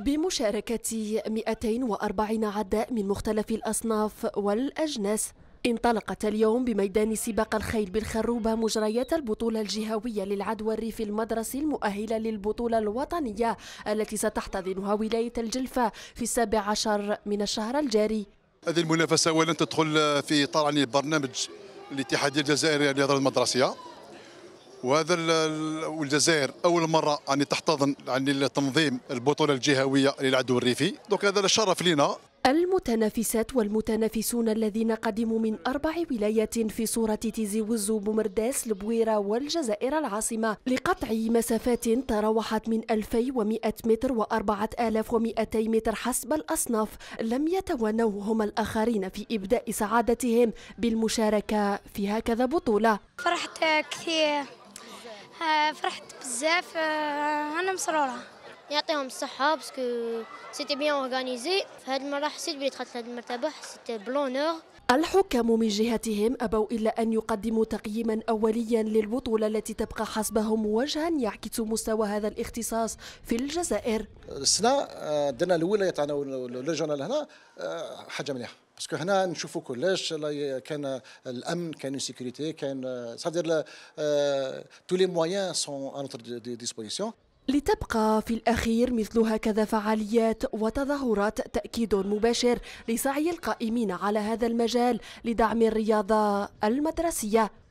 بمشاركة 240 عداء من مختلف الأصناف والأجناس انطلقت اليوم بميدان سباق الخيل بالخروبة مجريات البطولة الجهوية للعدوى الريفي المدرسي المؤهلة للبطولة الوطنية التي ستحتضنها ولاية الجلفة في السابع عشر من الشهر الجاري هذه المنافسة أولا تدخل في طبعا البرنامج الاتحادية الجزائرية للرياضة المدرسية وهذا الجزائر اول مره يعني تحتضن يعني تنظيم البطوله الجهويه للعدو الريفي دونك هذا شرف لنا المتنافسات والمتنافسون الذين قدموا من أربع ولايات في صورة تيزي وزو بومرداس البويرة والجزائر العاصمة لقطع مسافات تراوحت من 2100 متر و 4200 متر حسب الأصناف لم يتوانوا هم الآخرين في إبداء سعادتهم بالمشاركة في هكذا بطولة فرحت كثير آه، فرحت بزاف آه، انا مسروره يعطيهم الصحه باسكو سيتي بيان اورغانيزي فهاد المره حسيت بلي دخلت لهاد المرتبه حسيت بلونور الحكام من جهتهم أبوا إلا أن يقدموا تقييما أوليا للبطولة التي تبقى حسبهم وجها يعكس مستوى هذا الاختصاص في الجزائر السنة آه، درنا الأولى تاعنا والريجونال هنا آه، حاجة مليحة باسكو هنا نشوفوا كلش كان الامن كان السيكوريتي كان صدر تو لي مويان سون ا نوتر ديسبوزيسيون لتبقى في الأخير مثل هكذا فعاليات وتظاهرات تأكيد مباشر لسعي القائمين على هذا المجال لدعم الرياضة المدرسية